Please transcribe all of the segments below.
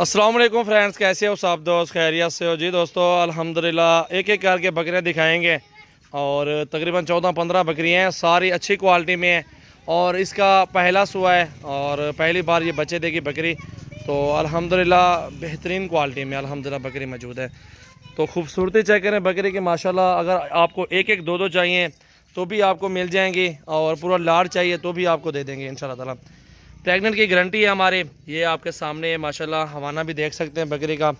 अस्सलाम वालेकुम फ्रेंड्स कैसे हो साहब दोस्त खैरियत से हो जी दोस्तों अल्हम्दुलिल्लाह एक एक करके बकरियाँ दिखाएंगे और तकरीबन चौदह पंद्रह बकरियाँ हैं सारी अच्छी क्वालिटी में हैं और इसका पहला सुआ है और पहली बार ये बच्चे देगी बकरी तो अल्हम्दुलिल्लाह बेहतरीन क्वालिटी में अल्हम्दुलिल्लाह बकरी मौजूद है तो खूबसूरती चेक करें बकरी की माशाल्लाह अगर आपको एक एक दो दो चाहिए तो भी आपको मिल जाएंगी और पूरा लाड़ चाहिए तो भी आपको दे देंगे इन शाला प्रेगनेंट की गारंटी है हमारे ये आपके सामने है माशाल्लाह हवाना भी देख सकते हैं बकरी का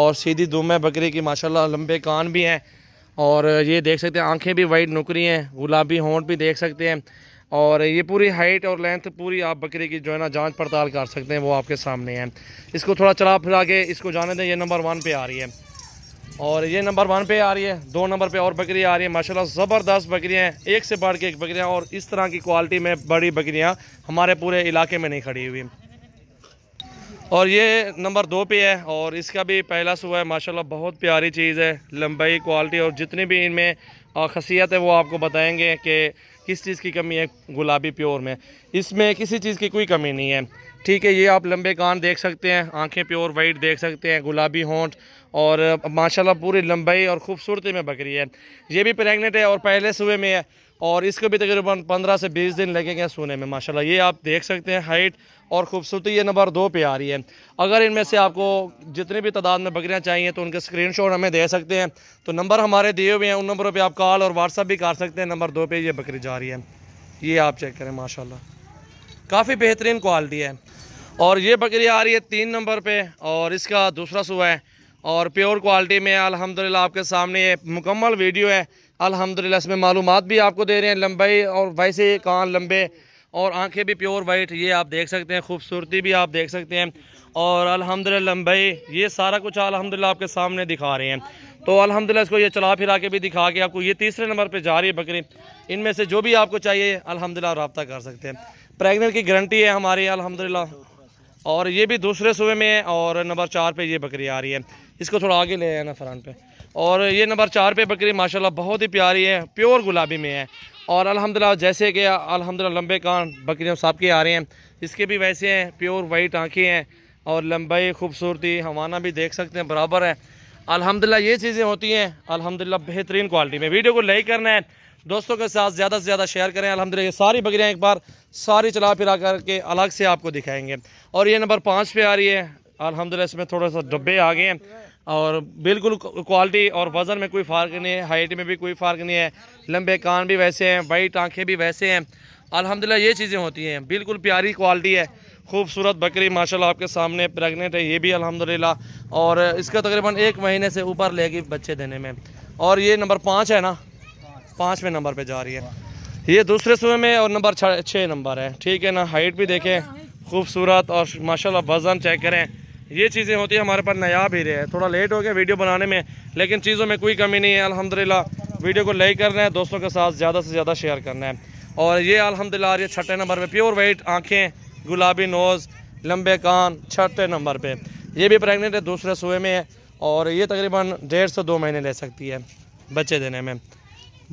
और सीधी दुम है बकरी की माशाल्लाह लंबे कान भी हैं और ये देख सकते हैं आंखें भी वाइट नुकरी हैं गुलाबी होंठ भी देख सकते हैं और ये पूरी हाइट और लेंथ पूरी आप बकरी की जो है ना जाँच पड़ताल कर सकते हैं वो आपके सामने है इसको थोड़ा चला फिरा के इसको जाने दें ये नंबर वन पर आ रही है और ये नंबर वन पे आ रही है दो नंबर पे और बकरियाँ आ रही है माशाल्लाह ज़बरदस्त बकरियाँ हैं एक से बढ़ के एक बकरियाँ और इस तरह की क्वालिटी में बड़ी बकरियाँ हमारे पूरे इलाके में नहीं खड़ी हुई और ये नंबर दो पे है और इसका भी पहला सुबह है माशाल्लाह बहुत प्यारी चीज़ है लंबाई क्वालिटी और जितनी भी इनमें खसियत है वो आपको बताएँगे कि किस चीज़ की कमी है गुलाबी प्योर में इसमें किसी चीज़ की कोई कमी नहीं है ठीक है ये आप लंबे कान देख सकते हैं आंखें प्योर वाइट देख सकते हैं गुलाबी होंठ और माशाल्लाह पूरी लंबाई और ख़ूबसूरती में बकरी है ये भी प्रेग्नेंट है और पहले सुबह में है और इसको भी तकरीबन पंद्रह से बीस दिन लगेंगे सोने में माशाल्लाह ये आप देख सकते हैं हाइट और ख़ूबसूरती ये नंबर दो पे आ रही है अगर इनमें से आपको जितने भी तादाद में बकरियाँ चाहिए तो उनके स्क्रीनशॉट हमें दे सकते हैं तो नंबर हमारे दिए हुए हैं उन नंबरों पर आप कॉल और व्हाट्सअप भी कर सकते हैं नंबर दो पर ये बकरी जा रही है ये आप चेक करें माशा काफ़ी बेहतरीन क्वालिटी है और ये बकरी आ रही है तीन नंबर पर और इसका दूसरा सुबह है और प्योर क्वालिटी में अलहमदिल्ला आपके सामने ये मुकम्मल वीडियो है अलहमदिल्ला इसमें मालूम भी आपको दे रहे हैं लंबाई और वैसे कान लंबे और आंखें भी प्योर वाइट ये आप देख सकते हैं खूबसूरती भी आप देख सकते हैं और अल्हम्दुलिल्लाह लंबाई ये सारा कुछ अलहमदिल्ला आपके सामने दिखा रहे हैं तो अलहमदिल्ला इसको ये चला फिरा के भी दिखा के आपको ये तीसरे नंबर पर जा रही है बकरी इनमें से जो भी आपको चाहिए अलहमदिल्ला रबता कर सकते हैं प्रेगनेंट की गारंटी है हमारी अलहमदिल्ला और ये भी दूसरे सुबह में है और नंबर चार पे ये बकरी आ रही है इसको थोड़ा आगे ले आना ना पे और ये नंबर चार पे बकरी माशाल्लाह बहुत ही प्यारी है प्योर गुलाबी में है और अल्हम्दुलिल्लाह जैसे कि अल्हम्दुलिल्लाह लंबे कान बकरियों साहब के आ रहे हैं इसके भी वैसे हैं प्योर वाइट आँखें हैं और लंबाई खूबसूरती हवाना भी देख सकते हैं बराबर है अलहमदिल्ला ये चीज़ें होती हैं अलहमदिल्ला बेहतरीन क्वालिटी में वीडियो को लाइक करना है दोस्तों के साथ ज़्यादा से ज़्यादा शेयर करें अलहमदिल्ला ये सारी बकरियाँ एक बार सारी चला फिरा करके अलग से आपको दिखाएंगे और ये नंबर पाँच पे आ रही है अलहमदिल्ला इसमें थोड़ा सा डब्बे आ गए हैं और बिल्कुल क्वालिटी और वज़न में कोई फ़र्क नहीं है हाइट में भी कोई फ़र्क नहीं है लंबे कान भी वैसे हैं वाइट टाँखें भी वैसे हैं अलहमदिल्ला ये चीज़ें होती हैं बिल्कुल प्यारी क्वालिटी है खूबसूरत बकरी माशाल्लाह आपके सामने प्रेग्नेंट है ये भी अल्हम्दुलिल्लाह और इसका तकरीबन एक महीने से ऊपर लेगी बच्चे देने में और ये नंबर पाँच है ना पाँचवें नंबर पर जा रही है ये दूसरे सुबह में और नंबर छः नंबर है ठीक है ना हाइट भी देखें खूबसूरत और माशाला वज़न चेक करें ये चीज़ें होती है हमारे पास नायाब हीरे हैं थोड़ा लेट हो गया वीडियो बनाने में लेकिन चीज़ों में कोई कमी नहीं है अलहमदिल्ला वीडियो को लाइक करना है दोस्तों के साथ ज़्यादा से ज़्यादा शेयर करना है और ये अलहमदिल्ला ये छठे नंबर पर प्योर वाइट आँखें गुलाबी नोज़ लंबे कान छठे नंबर पर यह भी प्रेगनेंट है दूसरे सुबह में है और ये तकरीबन डेढ़ से दो महीने ले सकती है बच्चे देने में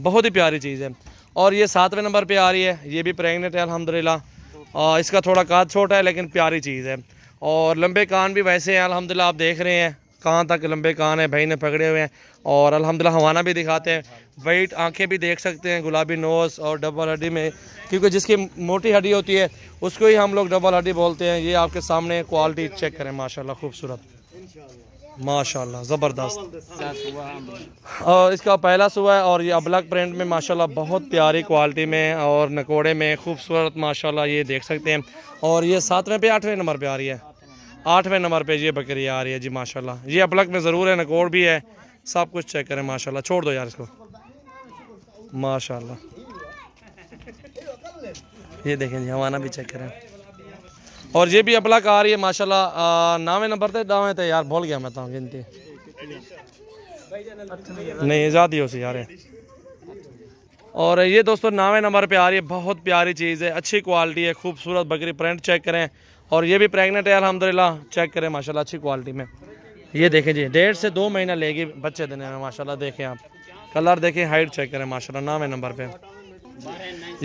बहुत ही प्यारी चीज़ है और ये सातवें नंबर पे आ रही है ये भी प्रेगनेंट है अलहमदिल्ला इसका थोड़ा काद छोटा है लेकिन प्यारी चीज़ है और लंबे कान भी वैसे हैं अलहमदिल्ला आप देख रहे हैं कहाँ तक लंबे कान है भाई ने पकड़े हुए हैं और अलहमदिल्ला हवाना भी दिखाते हैं वेट आंखें भी देख सकते हैं गुलाबी नोस और डबल हड्डी में क्योंकि जिसकी मोटी हड्डी होती है उसको ही हम लोग डबल हड्डी बोलते हैं ये आपके सामने क्वालिटी चेक करें माशाल्लाह खूबसूरत माशाल्लाह ज़बरदस्त और इसका पहला सुबह है और ये अबलग प्रिंट में माशाल्लाह बहुत प्यारी क्वालिटी में और नकोड़े में खूबसूरत माशाल्लाह ये देख सकते हैं और ये सातवें पे आठवें नंबर पे आ रही है आठवें नंबर पे ये बकरी आ रही है जी माशाल्लाह ये अपलक में ज़रूर है नकोड़ भी है सब कुछ चेक करें माशाल्लाह छोड़ दो यार इसको माशाल्लाह ये देखें जी हवाना भी चेक करें और ये भी अपलक आ रही है माशाल्लाह नावे नंबर थे दावे थे यार भूल गया मैं तो गिनती नहीं आज़ादी हो सी यार और ये दोस्तों नावे नंबर पे आ रही है बहुत प्यारी चीज़ है अच्छी क्वालिटी है खूबसूरत बकरी प्रिंट चेक करें और ये भी प्रेगनेंट है अलहमदिल्ला चेक करें माशाल्लाह अच्छी क्वालिटी में ये देखें जी डेढ़ से दो महीना लेगी बच्चे देने में माशाल्लाह देखें आप कलर देखें हाइट चेक करें माशा नावे नंबर पर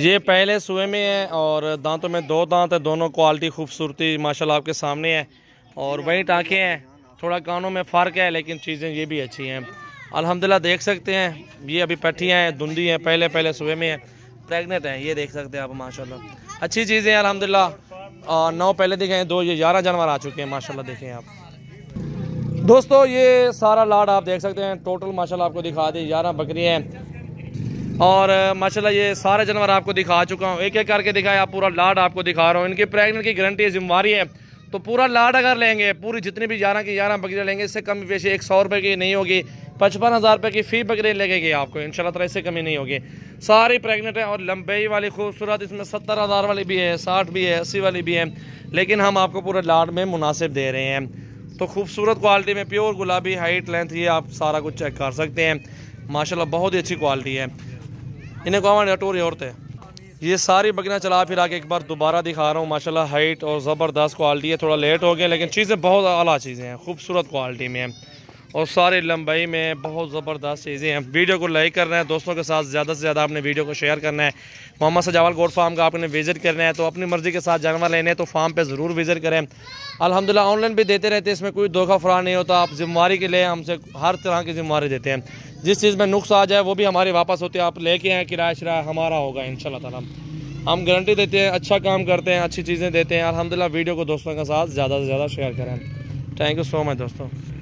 ये पहले सुए में है और दांतों में दो दांत है दोनों क्वालिटी खूबसूरती माशा आपके सामने है और वहीं टाँखें हैं थोड़ा कानों में फ़र्क है लेकिन चीज़ें ये भी अच्छी हैं अल्हम्दुलिल्लाह देख सकते हैं ये अभी पट्टियाँ हैं धुंधी हैं पहले पहले सुबह में है प्रेगनेंट हैं ये देख सकते हैं आप माशाल्लाह अच्छी चीज़ें हैं अल्हम्दुलिल्लाह नौ पहले दिखे हैं दो ये ग्यारह जानवर आ चुके हैं माशाल्लाह देखें आप दोस्तों ये सारा लाड आप देख सकते हैं टोटल माशा आपको दिखा दी ग्यारह बकरियाँ हैं और माशाला ये सारे जानवर आपको दिखा चुका हूँ एक एक करके दिखाया पूरा लाड आपको दिखा रहा हूँ इनकी प्रेगनेंट की गारंटी जिम्मेवारी है तो पूरा लाड अगर लेंगे पूरी जितनी भी ग्यारह की ग्यारह बकरियाँ लेंगे इससे कम पेशी एक सौ रुपये की नहीं होगी पचपन हज़ार रुपये की फ़ी बकरी लगेगी आपको इन शाला इससे कमी नहीं होगी सारी प्रेगनेंट है और ही वाली खूबसूरत इसमें सत्तर हज़ार वाली भी है साठ भी है अस्सी वाली भी है लेकिन हम आपको पूरे लाट में मुनासिब दे रहे हैं तो खूबसूरत क्वालिटी में प्योर गुलाबी हाइट लेंथ ये आप सारा कुछ चेक कर सकते हैं माशाल्लाह बहुत ही अच्छी क्वालिटी है इन्हें कौन टोरी औरतें ये सारी बकरियाँ चला फिर आके एक बार दोबारा दिखा रहा हूँ माशाला हाइट और ज़बरदस्त क्वालिटी है थोड़ा लेट हो गया लेकिन चीज़ें बहुत अला चीज़ें हैं खूबसूरत क्वालिटी में है और सारे लंबाई में बहुत ज़बरदस्त चीज़ें हैं वीडियो को लाइक करना है दोस्तों के साथ ज़्यादा से ज़्यादा आपने वीडियो को शेयर करना है मोहम्मद सजावल गोड फार्म का आपने विज़िट करना है तो अपनी मर्ज़ी के साथ जानवर लेने तो फार्म पर ज़रूर विज़िट करें अलहमदिल्ला ऑनलाइन भी देते रहते हैं इसमें कोई धोखा फरा नहीं होता आप जिम्मेवारी के लिए हमसे हर तरह की जिम्मेवारी देते हैं जिस चीज़ में नुक्स आ जाए वो भी हमारे वापस होते हैं आप लेके आए किराया शराया हमारा होगा इन ताला हम गारंटी देते हैं अच्छा काम करते हैं अच्छी चीज़ें देते हैं अलहमदिल्ला वीडियो को दोस्तों के साथ ज़्यादा से ज़्यादा शेयर करें थैंक यू सो मच दोस्तों